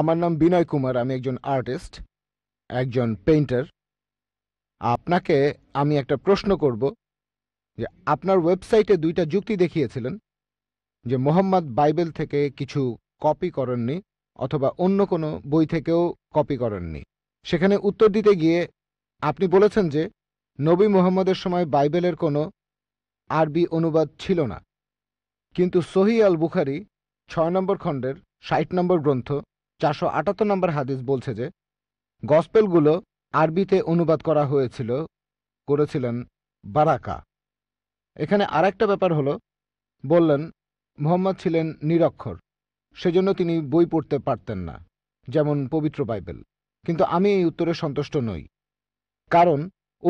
আমার নাম বিনয় কুমার আমি একজন আর্টিস্ট একজন পেইন্টার আপনাকে আমি একটা প্রশ্ন করব যে আপনার ওয়েবসাইটে দুইটা যুক্তি দেখিয়েছিলেন যে মোহাম্মদ বাইবেল থেকে কিছু কপি করেননি অথবা অন্য কোনো বই থেকেও কপি করেননি সেখানে উত্তর দিতে গিয়ে আপনি বলেছেন যে নবী মোহাম্মদের সময় বাইবেলের কোনো আরবি অনুবাদ ছিল না কিন্তু সহি আল বুখারি ছয় নম্বর খণ্ডের ষাট নম্বর গ্রন্থ চারশো আটাত্তর নম্বর হাদিস বলছে যে গসপেলগুলো আরবিতে অনুবাদ করা হয়েছিল করেছিলেন বারাকা এখানে আর একটা ব্যাপার হলো বললেন মোহাম্মদ ছিলেন নিরক্ষর সেজন্য তিনি বই পড়তে পারতেন না যেমন পবিত্র বাইবেল কিন্তু আমি এই উত্তরে সন্তুষ্ট নই কারণ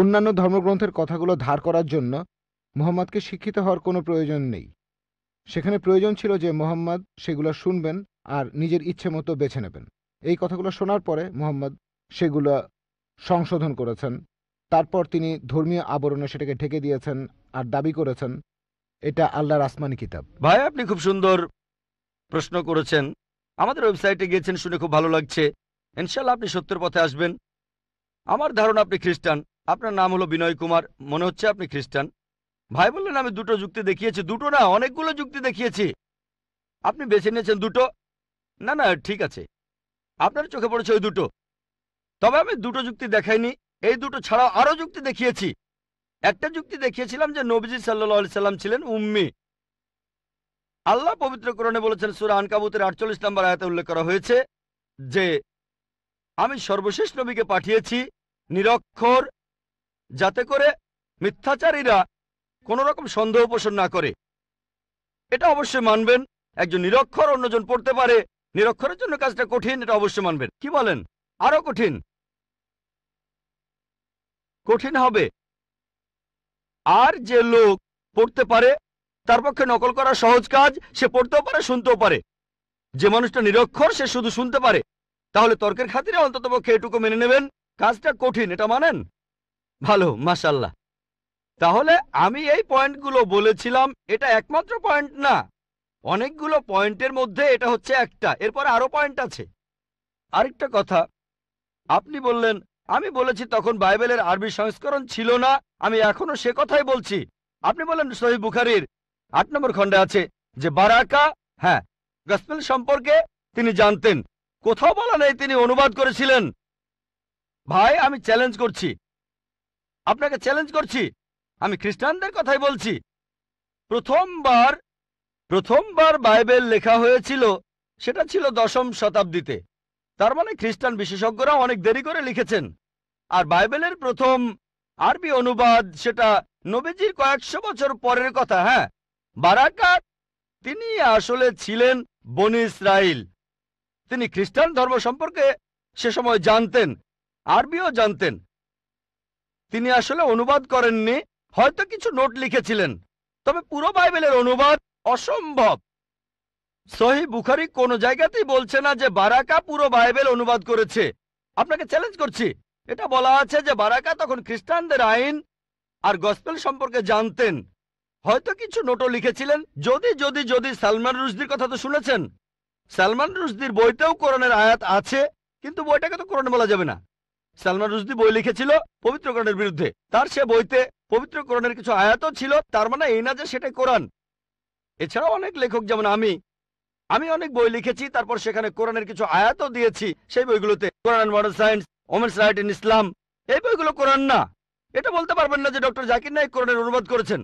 অন্যান্য ধর্মগ্রন্থের কথাগুলো ধার করার জন্য মোহাম্মদকে শিক্ষিত হওয়ার কোনো প্রয়োজন নেই সেখানে প্রয়োজন ছিল যে মোহাম্মদ সেগুলো শুনবেন আর নিজের ইচ্ছে মতো বেছে নেবেন এই কথাগুলো শোনার পরে মোহাম্মদ সেগুলো সংশোধন করেছেন তারপর তিনি ধর্মীয় আবরণে সেটাকে ঢেকে দিয়েছেন আর দাবি করেছেন এটা আল্লাহর আসমানি কিতাব ভাই আপনি খুব সুন্দর প্রশ্ন করেছেন আমাদের ওয়েবসাইটে গিয়েছেন শুনে খুব ভালো লাগছে ইনশাল্লাহ আপনি সত্যের পথে আসবেন আমার ধারণা আপনি খ্রিস্টান আপনার নাম হলো বিনয় কুমার মনে হচ্ছে আপনি খ্রিস্টান ভাই বললেন আমি দুটো যুক্তি দেখিয়েছি দুটো না অনেকগুলো যুক্তি দেখিয়েছি আপনি বেছে নিয়েছেন দুটো না না ঠিক আছে আপনার চোখে পড়েছে ওই দুটো তবে আমি দুটো যুক্তি দেখাইনি এই দুটো ছাড়াও আরও যুক্তি দেখিয়েছি একটা যুক্তি দেখিয়েছিলাম যে নবীজি সাল্লা সাল্লাম ছিলেন উম্মি আল্লাহ পবিত্র কোরণে বলেছেন সুরা আনকাবুতের আটচল্লিশ নম্বর আয়তে উল্লেখ করা হয়েছে যে আমি সর্বশেষ নবীকে পাঠিয়েছি নিরক্ষর যাতে করে মিথ্যাচারীরা কোনো রকম সন্দেহ পোষণ না করে এটা অবশ্যই মানবেন একজন নিরক্ষর অন্যজন পড়তে পারে নিরক্ষরের জন্য কাজটা কঠিন এটা অবশ্যই মানবেন কি বলেন আরো কঠিন কঠিন হবে আর যে লোক পড়তে পারে তার পক্ষে নকল করা সহজ কাজ সে পড়তেও পারে শুনতেও পারে যে মানুষটা নিরক্ষর সে শুধু শুনতে পারে তাহলে তর্কের খাতিরে অন্তত পক্ষে এটুকু মেনে নেবেন কাজটা কঠিন এটা মানেন ভালো মাসাল্লাহ তাহলে আমি এই পয়েন্টগুলো বলেছিলাম এটা একমাত্র পয়েন্ট না অনেকগুলো পয়েন্টের মধ্যে এটা হচ্ছে একটা এরপরে আরও পয়েন্ট আছে আরেকটা কথা আপনি বললেন আমি বলেছি তখন বাইবেলের আরবি সংস্করণ ছিল না আমি এখনও সে কথাই বলছি আপনি বলেন শহীদ বুখারির আট নম্বর খণ্ডে আছে যে বারাকা হ্যাঁ গসপেল সম্পর্কে তিনি জানতেন কোথাও বলা নেই তিনি অনুবাদ করেছিলেন ভাই আমি চ্যালেঞ্জ করছি আপনাকে চ্যালেঞ্জ করছি আমি খ্রিস্টানদের কথাই বলছি প্রথমবার প্রথমবার বাইবেল লেখা হয়েছিল সেটা ছিল দশম শতাব্দীতে তার মানে খ্রিস্টান বিশেষজ্ঞরা অনেক দেরি করে লিখেছেন আর বাইবেলের প্রথম আরবি অনুবাদ সেটা নবীজির কয়েকশো বছর পরের কথা হ্যাঁ বারাকাত তিনি আসলে ছিলেন বনি ইসরাইল তিনি খ্রিস্টান ধর্ম সম্পর্কে সে সময় জানতেন আরবিও জানতেন তিনি আসলে অনুবাদ করেননি হয়তো কিছু নোট লিখেছিলেন তবে পুরো বাইবেলের অনুবাদ অসম্ভব সহি বুখারি কোন জায়গাতেই বলছে না যে বারাকা পুরো বাইবেল অনুবাদ করেছে আপনাকে চ্যালেঞ্জ করছি এটা বলা আছে যে বারাকা তখন খ্রিস্টানদের আইন আর গসপেল সম্পর্কে জানতেন হয়তো কিছু নোটও লিখেছিলেন যদি যদি যদি সালমান রুশদির কথা তো শুনেছেন সালমান রুশদির বইতেও কোরআনের আয়াত আছে কিন্তু বইটাকে তো কোরআন বলা যাবে না সালমান রুশদি বই লিখেছিল পবিত্রকরণের বিরুদ্ধে তার সে বইতে পবিত্র কোরআনের কিছু আয়াতও ছিল তার মানে এই না যে সেটাই কোরআন এছাড়াও অনেক লেখক যেমন আমি আমি অনেক বই লিখেছি তারপর সেখানে কোরআনের কিছু আয়াতও দিয়েছি সেই বইগুলোতে Quran modern science women's right in Islam এই বইগুলো কোরআন না এটা বলতে পারবেন না যে ডক্টর জাকির নায়ক কোরআনের অনুবাদ করেছেন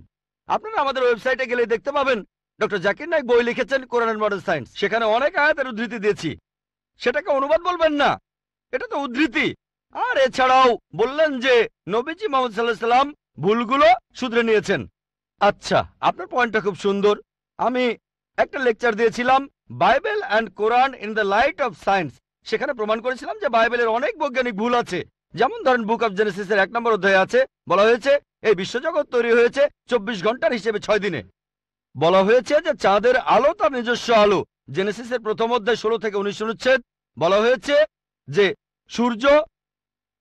আপনারা আমাদের ওয়েবসাইটে গেলে দেখতে পাবেন ডক্টর জাকির নায়ক বই লিখেছেন কোরআন মডার্ন সায়েন্স সেখানে অনেক আয়াতের উদ্ধৃতি দিয়েছি সেটাকে অনুবাদ বলবেন না এটা তো উদ্ধৃতি আর এছাড়াও বললেন যে নবীজি মোহাম্মদ সাল্লাহ সাল্লাম ভুলগুলো শুধরে নিয়েছেন আচ্ছা আপনার পয়েন্টটা খুব সুন্দর আমি একটা লেকচার দিয়েছিলাম Bible and Quran in the light of science সেখানে প্রমাণ করেছিলাম যে বাইবেলের অনেক বৈজ্ঞানিক ভুল আছে যেমন ধরেন বুক অফ জেনেসিসের এক নম্বর অধ্যায় আছে বলা হয়েছে এই বিশ্বজগৎ তৈরি হয়েছে চব্বিশ ঘন্টার হিসেবে ছয় দিনে বলা হয়েছে যে চাঁদের আলো তার নিজস্ব আলো জেনেসিসের প্রথম অধ্যায় ষোলো থেকে উনিশ অনুচ্ছেদ বলা হয়েছে যে সূর্য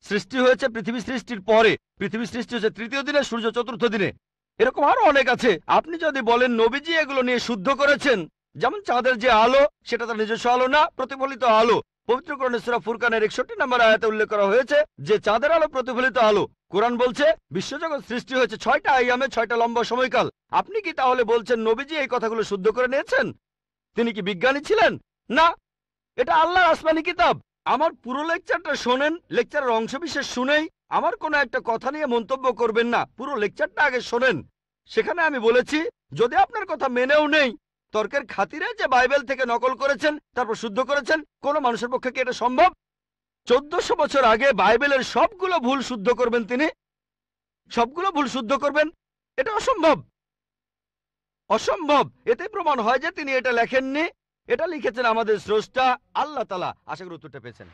সৃষ্টি হয়েছে পৃথিবী সৃষ্টির পরে পৃথিবী সৃষ্টি হয়েছে তৃতীয় দিনে সূর্য চতুর্থ দিনে এরকম আরো অনেক আছে আপনি যদি বলেন নবীজি এগুলো নিয়ে শুদ্ধ করেছেন যেমন চাঁদের যে আলো সেটা তার নিজস্ব আলো না প্রতিফলিত আলো পবিত্র কর্ণেশ্বরা ফুরকানের একষট্টি নম্বর আয়াতে উল্লেখ করা হয়েছে যে চাঁদের আলো প্রতিফলিত আলো কোরআন বলছে বিশ্বজগৎ সৃষ্টি হয়েছে ছয়টা আইয়ামে ছয়টা লম্বা সময়কাল আপনি কি তাহলে বলছেন নবীজি এই কথাগুলো শুদ্ধ করে নিয়েছেন তিনি কি বিজ্ঞানী ছিলেন না এটা আল্লাহর আসমানি কিতাব আমার পুরো লেকচারটা শোনেন লেকচারের অংশবিশেষ শুনেই আমার কোনো একটা কথা নিয়ে মন্তব্য করবেন না পুরো লেকচারটা আগে শোনেন সেখানে আমি বলেছি যদি আপনার কথা মেনেও নেই তর্কের খাতিরে যে বাইবেল থেকে নকল করেছেন তারপর শুদ্ধ করেছেন কোনো মানুষের পক্ষে কি এটা সম্ভব চোদ্দশো বছর আগে বাইবেলের সবগুলো ভুল শুদ্ধ করবেন তিনি সবগুলো ভুল শুদ্ধ করবেন এটা অসম্ভব অসম্ভব এতে প্রমাণ হয় যে তিনি এটা লেখেননি এটা লিখেছেন আমাদের স্রষ্টা আল্লাহ তালা আশা করি উত্তরটা পেয়েছেন